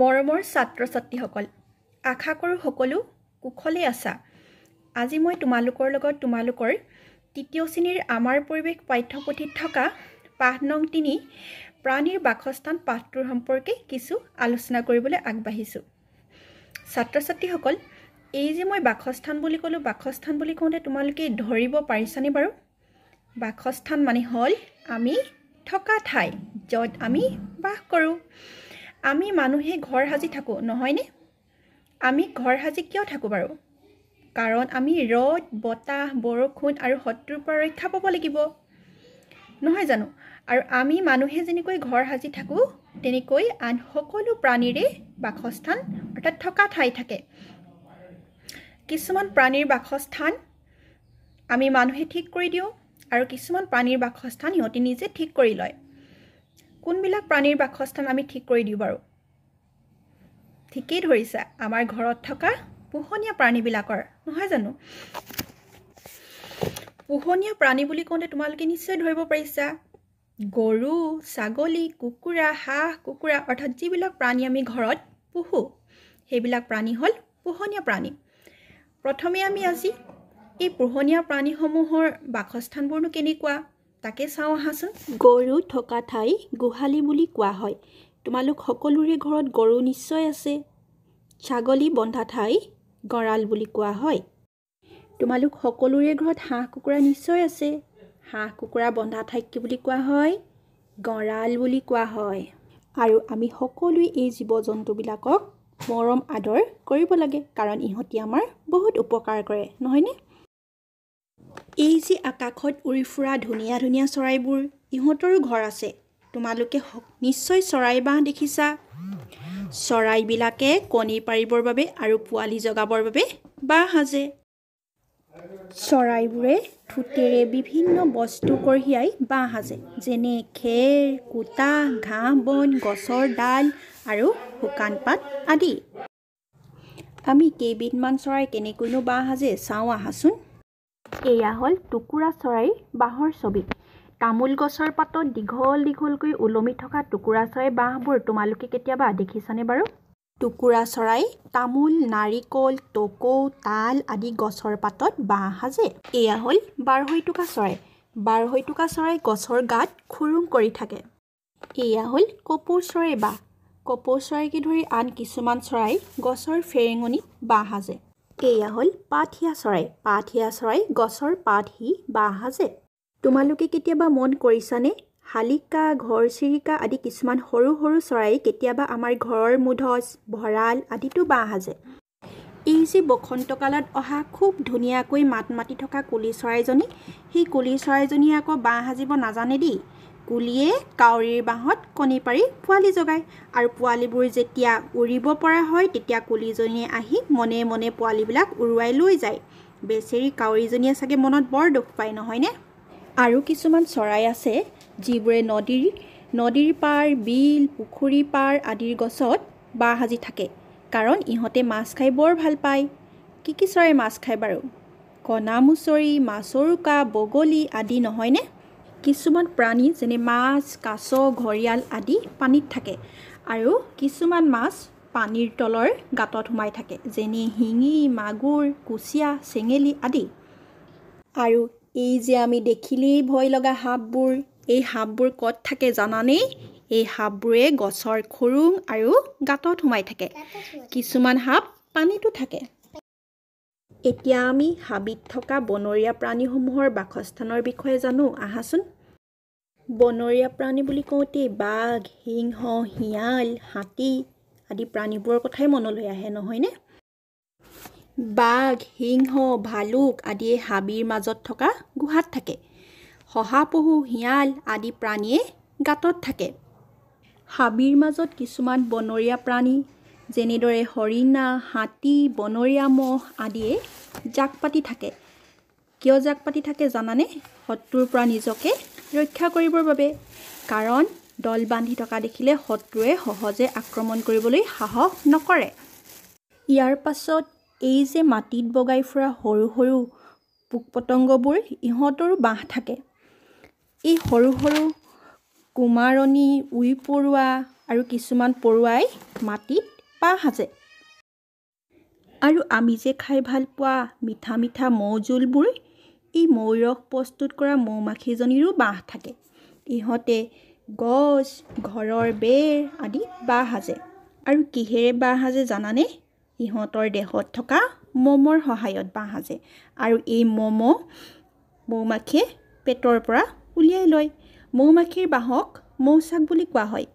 মৰমৰ ছাত্ৰ ছাত্ৰীসকল আশা কৰোঁ সকলো কুশলেই আছা আজি মই তোমালোকৰ লগত তোমালোকৰ তৃতীয় শ্ৰেণীৰ আমাৰ পৰিৱেশ পাঠ্যপুথিত থকা পাঠ নং তিনি প্ৰাণীৰ বাসস্থান পাঠটোৰ সম্পৰ্কে কিছু আলোচনা কৰিবলৈ আগবাঢ়িছোঁ ছাত্ৰ ছাত্ৰীসকল এই যে মই বাসস্থান বুলি ক'লোঁ বাসস্থান বুলি কওঁতে তোমালোকে ধৰিব পাৰিছানে বাৰু বাসস্থান মানে হ'ল আমি থকা ঠাই য'ত আমি বাস কৰোঁ আমি মানুহে ঘৰ সাজি থাকোঁ নহয়নে আমি ঘৰ সাজি কিয় থাকোঁ বাৰু কাৰণ আমি ৰদ বতাহ বৰষুণ আৰু শত্ৰুৰ পৰা ৰক্ষা পাব লাগিব নহয় জানো আৰু আমি মানুহে যেনেকৈ ঘৰ সাজি থাকোঁ তেনেকৈ আন সকলো প্ৰাণীৰে বাসস্থান অৰ্থাৎ থকা ঠাই থাকে কিছুমান প্ৰাণীৰ বাসস্থান আমি মানুহে ঠিক কৰি দিওঁ আৰু কিছুমান প্ৰাণীৰ বাসস্থান সিহঁতে নিজে ঠিক কৰি লয় কোনবিলাক প্ৰাণীৰ বাসস্থান আমি ঠিক কৰি দিওঁ বাৰু ঠিকেই ধৰিছা আমাৰ ঘৰত থকা পোহনীয়া প্ৰাণীবিলাকৰ নহয় জানো পোহনীয়া প্ৰাণী বুলি কওঁতে তোমালোকে নিশ্চয় ধৰিব পাৰিছা গৰু ছাগলী কুকুৰা হাঁহ কুকুৰা অৰ্থাৎ যিবিলাক প্ৰাণী আমি ঘৰত পোহোঁ সেইবিলাক প্ৰাণী হ'ল পোহনীয়া প্ৰাণী প্ৰথমে আমি আজি এই পোহনীয়া প্ৰাণীসমূহৰ বাসস্থানবোৰনো কেনেকুৱা তাকে চাওঁ আহাচোন গৰু থকা ঠাই গোহালি বুলি কোৱা হয় তোমালোক সকলোৰে ঘৰত গৰু নিশ্চয় আছে ছাগলী বন্ধা ঠাই গঁৰাল বুলি কোৱা হয় তোমালোক সকলোৰে ঘৰত হাঁহ কুকুৰা নিশ্চয় আছে হাঁহ কুকুৰা বন্ধা ঠাই কি বুলি কোৱা হয় গঁৰাল বুলি কোৱা হয় আৰু আমি সকলোৱে এই জীৱ জন্তুবিলাকক মৰম আদৰ কৰিব লাগে কাৰণ ইহঁতি আমাৰ বহুত উপকাৰ কৰে নহয়নে এই যে আকাশত উৰি ফুৰা ধুনীয়া ধুনীয়া চৰাইবোৰ ইহঁতৰো ঘৰ আছে তোমালোকে নিশ্চয় চৰাই বাঁহ দেখিছা চৰাইবিলাকে কণী পাৰিবৰ বাবে আৰু পোৱালি জগাবৰ বাবে বাঁহ সাজে চৰাইবোৰে ঠোঁটেৰে বিভিন্ন বস্তু কঢ়িয়াই বাঁহ সাজে যেনে খেৰ কোটা ঘাঁহ বন গছৰ ডাল আৰু শুকান পাত আদি আমি কেইবিধমান চৰাই কেনেকৈনো বাঁহ সাজে চাওঁ আহাচোন এয়া হ'ল টুকুৰা চৰাইৰ বাঁহৰ ছবি তামোল গছৰ পাতত দীঘল দীঘলকৈ ওলমি থকা টুকুৰা চৰাই বাঁহবোৰ তোমালোকে কেতিয়াবা দেখিছানে বাৰু টুকুৰা চৰাই তামোল নাৰিকল টকৌ তাল আদি গছৰ পাতত বাঁহ সাজে এয়া হ'ল বাৰহৈ টোকা চৰাই বাৰহৈ টোকা চৰাই গছৰ গাত খুৰুং কৰি থাকে এয়া হ'ল কপৌ চৰাই বাঁহ কপৌ চৰাইকে ধৰি আন কিছুমান চৰাই গছৰ ফেৰেঙনিত বাঁহ সাজে এয়া হ'ল পাঠিয়া চৰাই পাঠিয়া চৰাই গছৰ পাত সি বাঁহ সাজে তোমালোকে কেতিয়াবা মন কৰিছানে শালিকা ঘৰচিৰিকা আদি কিছুমান সৰু সৰু চৰাই কেতিয়াবা আমাৰ ঘৰৰ মুধচ ভঁৰাল আদিতো বাঁহ সাজে এই যে বসন্তকালত অহা খুব ধুনীয়াকৈ মাত মাতি থকা কুলি চৰাইজনী সেই কুলি চৰাইজনীয়ে আকৌ বাঁহ সাজিব নাজানে দেই কুলিয়ে কাউৰীৰ বাঁহত কণী পাৰি পোৱালি জগায় আৰু পোৱালিবোৰ যেতিয়া উৰিব পৰা হয় তেতিয়া কুলিজনীয়ে আহি মনে মনে পোৱালিবিলাক উৰুৱাই লৈ যায় বেচেৰি কাউৰীজনীয়ে চাগে মনত বৰ দুখ পায় নহয়নে আৰু কিছুমান চৰাই আছে যিবোৰে নদীৰ নদীৰ পাৰ বিল পুখুৰী পাৰ আদিৰ গছত বাঁহ সাজি থাকে কাৰণ ইহঁতে মাছ খাই বৰ ভাল পায় কি কি চৰাই মাছ খায় বাৰু কণামুচৰি মাছৰোকা বগলী আদি নহয়নে কিছুমান প্ৰাণী যেনে মাছ কাছ ঘৰিয়াল আদি পানীত থাকে আৰু কিছুমান মাছ পানীৰ তলৰ গাঁতত সোমাই থাকে যেনে শিঙি মাগুৰ কুচিয়া চেঙেলি আদি আৰু এই যে আমি দেখিলেই ভয় লগা সাপবোৰ এই সাপবোৰ ক'ত থাকে জানানেই এই সাপবোৰে গছৰ খৰুং আৰু গাঁতত সোমাই থাকে কিছুমান সাপ পানীতো থাকে এতিয়া আমি হাবিত থকা বনৰীয়া প্ৰাণীসমূহৰ বাসস্থানৰ বিষয়ে জানো আহাচোন বনৰীয়া প্ৰাণী বুলি কওঁতেই বাঘ সিংহ শিয়াল হাতী আদি প্ৰাণীবোৰৰ কথাই মনলৈ আহে নহয়নে বাঘ সিংহ ভালুক আদিয়ে হাবিৰ মাজত থকা গুহাত থাকে শহাপহু শিয়াল আদি প্ৰাণীয়ে গাঁতত থাকে হাবিৰ মাজত কিছুমান বনৰীয়া প্ৰাণী যেনেদৰে হৰিণা হাতী বনৰীয়া মহ আদিয়ে জাক পাতি থাকে কিয় জাক পাতি থাকে জানানে শত্ৰুৰ পৰা নিজকে ৰক্ষা কৰিবৰ বাবে কাৰণ দল বান্ধি থকা দেখিলে শত্ৰুৱে সহজে আক্ৰমণ কৰিবলৈ সাহস নকৰে ইয়াৰ পাছত এই যে মাটিত বগাই ফুৰা সৰু সৰু পোক পতংগবোৰ ইহঁতৰো বাঁহ থাকে এই সৰু সৰু কুমাৰণী উই পৰুৱা আৰু কিছুমান পৰুৱাই মাটিত বাঁহ সাজে আৰু আমি যে খাই ভাল পোৱা মিঠা মিঠা মৌজোলবোৰ এই মৌৰস প্ৰস্তুত কৰা মৌ মাখিজনীৰো বাঁহ থাকে ইহঁতে গছ ঘৰৰ বেৰ আদি বাঁহ সাজে আৰু কিহেৰে বাঁহ সাজে জানানে ইহঁতৰ দেহত থকা মমৰ সহায়ত বাঁহ সাজে আৰু এই মম মৌ মাখিয়ে পেটৰ পৰা উলিয়াই লয় মৌ মাখিৰ বাঁহক মৌচাক বুলি কোৱা হয়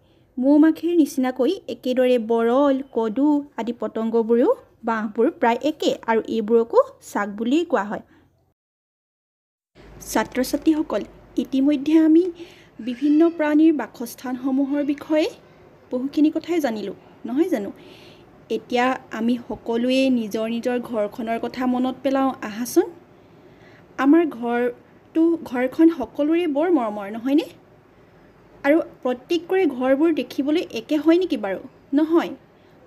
মৌ মাখিৰ নিচিনাকৈ একেদৰে বৰল কদু আদি পতংগবোৰেও বাঁহবোৰ প্ৰায় একে আৰু এইবোৰকো চাক বুলিয়েই কোৱা হয় ছাত্ৰ ছাত্ৰীসকল ইতিমধ্যে আমি বিভিন্ন প্ৰাণীৰ বাসস্থানসমূহৰ বিষয়ে বহুখিনি কথাই জানিলোঁ নহয় জানো এতিয়া আমি সকলোৱে নিজৰ নিজৰ ঘৰখনৰ কথা মনত পেলাওঁ আহাচোন আমাৰ ঘৰটো ঘৰখন সকলোৰে বৰ মৰমৰ নহয়নে আৰু প্ৰত্যেকৰে ঘৰবোৰ দেখিবলৈ একে হয় নেকি বাৰু নহয়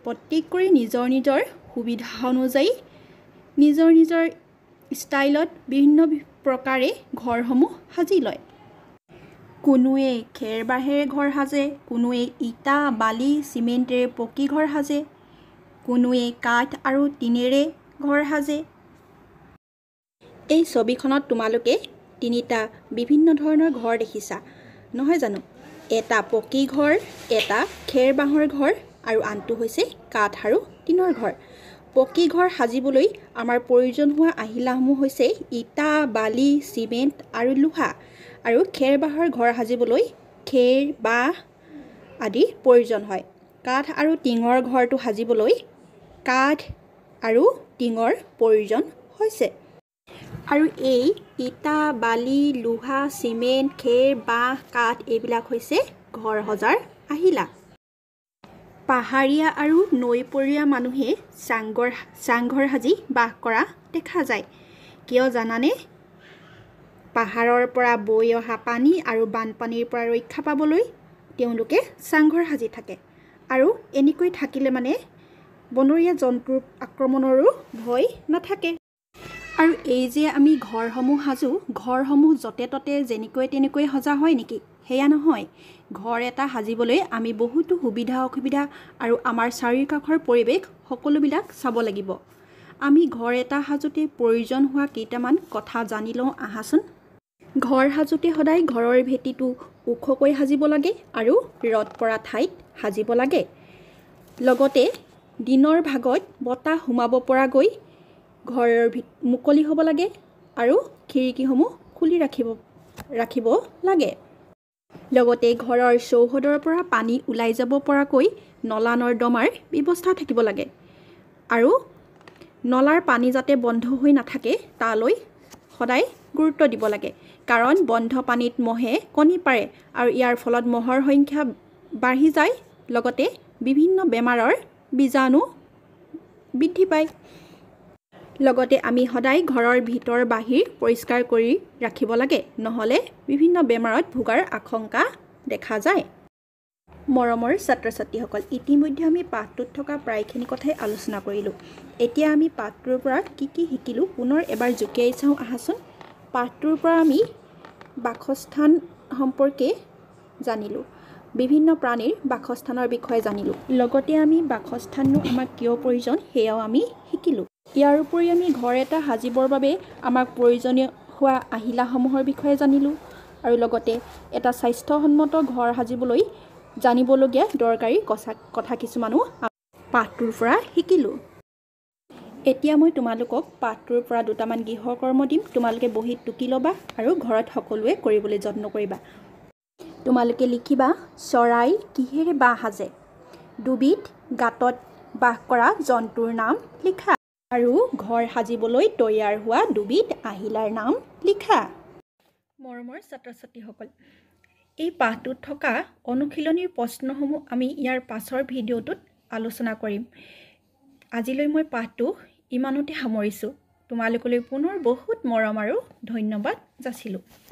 প্ৰত্যেকৰে নিজৰ নিজৰ সুবিধা অনুযায়ী নিজৰ নিজৰ ষ্টাইলত বিভিন্ন প্ৰকাৰে ঘৰসমূহ সাজি লয় কোনোৱে খেৰ বাঁহেৰে ঘৰ সাজে কোনোৱে ইটা বালি চিমেণ্টেৰে পকী ঘৰ সাজে কোনোৱে কাঠ আৰু টিনেৰে ঘৰ সাজে এই ছবিখনত তোমালোকে তিনিটা বিভিন্ন ধৰণৰ ঘৰ দেখিছা নহয় জানো এটা পকী ঘৰ এটা খেৰ বাঁহৰ ঘৰ আৰু আনটো হৈছে কাঠ আৰু টিনৰ ঘৰ পকী ঘৰ সাজিবলৈ আমাৰ প্ৰয়োজন হোৱা আহিলাসমূহ হৈছে ইটা বালি চিমেণ্ট আৰু লোহা আৰু খেৰ বাঁহৰ ঘৰ সাজিবলৈ খেৰ বাঁহ আদিৰ প্ৰয়োজন হয় কাঠ আৰু টিঙৰ ঘৰটো সাজিবলৈ কাঠ আৰু টিঙৰ প্ৰয়োজন হৈছে আৰু এই ইটা বালি লোহা চিমেণ্ট খেৰ বাঁহ কাঠ এইবিলাক হৈছে ঘৰ সজাৰ আহিলা পাহাৰীয়া আৰু নৈপৰীয়া মানুহে চাংঘৰ চাংঘৰ সাজি বাস কৰা দেখা যায় কিয় জানানে পাহাৰৰ পৰা বৈ অহা পানী আৰু বানপানীৰ পৰা ৰক্ষা পাবলৈ তেওঁলোকে চাংঘৰ সাজি থাকে আৰু এনেকৈ থাকিলে মানে বনৰীয়া জন্তুৰ আক্ৰমণৰো ভয় নাথাকে আৰু এই যে আমি ঘৰসমূহ সাজোঁ ঘৰসমূহ য'তে ত'তে যেনেকৈ তেনেকৈ সজা হয় নেকি সেয়া নহয় ঘৰ এটা সাজিবলৈ আমি বহুতো সুবিধা অসুবিধা আৰু আমাৰ চাৰিওকাষৰ পৰিৱেশ সকলোবিলাক চাব লাগিব আমি ঘৰ এটা সাজোতে প্ৰয়োজন হোৱা কেইটামান কথা জানি লওঁ আহাচোন ঘৰ সাজোঁতে সদায় ঘৰৰ ভেটিটো ওখকৈ সাজিব লাগে আৰু ৰদ পৰা ঠাইত সাজিব লাগে লগতে দিনৰ ভাগত বতাহ সোমাব পৰাকৈ ঘৰৰ ভিত মুকলি হ'ব লাগে আৰু খিৰিকীসমূহ খুলি ৰাখিব ৰাখিব লাগে লগতে ঘৰৰ চৌহদৰ পৰা পানী ওলাই যাব পৰাকৈ নলা নৰ্দমাৰ ব্যৱস্থা থাকিব লাগে আৰু নলাৰ পানী যাতে বন্ধ হৈ নাথাকে তালৈ সদায় গুৰুত্ব দিব লাগে কাৰণ বন্ধ পানীত মহে কণী পাৰে আৰু ইয়াৰ ফলত মহৰ সংখ্যা বাঢ়ি যায় লগতে বিভিন্ন বেমাৰৰ বীজাণু বৃদ্ধি পায় লগতে আমি সদায় ঘৰৰ ভিতৰ বাহিৰ পৰিষ্কাৰ কৰি ৰাখিব লাগে নহ'লে বিভিন্ন বেমাৰত ভোগাৰ আশংকা দেখা যায় মৰমৰ ছাত্ৰ ছাত্ৰীসকল ইতিমধ্যে আমি পাঠটোত থকা প্ৰায়খিনি কথাই আলোচনা কৰিলোঁ এতিয়া আমি পাঠটোৰ পৰা কি কি শিকিলোঁ পুনৰ এবাৰ জুকিয়াই চাওঁ আহাচোন পাঠটোৰ পৰা আমি বাসস্থান সম্পৰ্কে জানিলোঁ বিভিন্ন প্ৰাণীৰ বাসস্থানৰ বিষয়ে জানিলোঁ লগতে আমি বাসস্থাননো আমাক কিয় প্ৰয়োজন সেয়াও আমি শিকিলোঁ ইয়াৰ উপৰি আমি ঘৰ এটা সাজিবৰ বাবে আমাক প্ৰয়োজনীয় হোৱা আহিলাসমূহৰ বিষয়ে জানিলোঁ আৰু লগতে এটা স্বাস্থ্যসন্মত ঘৰ সাজিবলৈ জানিবলগীয়া দৰকাৰী কথা কথা কিছুমানো পাঠটোৰ পৰা শিকিলোঁ এতিয়া মই তোমালোকক পাঠটোৰ পৰা দুটামান গৃহকৰ্ম দিম তোমালোকে বহীত টুকি ল'বা আৰু ঘৰত সকলোৱে কৰিবলৈ যত্ন কৰিবা তোমালোকে লিখিবা চৰাই কিহেৰে বাঁহ সাজে দুবিধ গাঁতত বাস কৰা জন্তুৰ নাম লিখা আৰু ঘৰ সাজিবলৈ তৈয়াৰ হোৱা দুবিধ আহিলাৰ নাম লিখা মৰমৰ ছাত্ৰ ছাত্ৰীসকল এই পাঠটোত থকা অনুশীলনীৰ প্ৰশ্নসমূহ আমি ইয়াৰ পাছৰ ভিডিঅ'টোত আলোচনা কৰিম আজিলৈ মই পাঠটো ইমানতে সামৰিছোঁ তোমালোকলৈ পুনৰ বহুত মৰম আৰু ধন্যবাদ যাচিলোঁ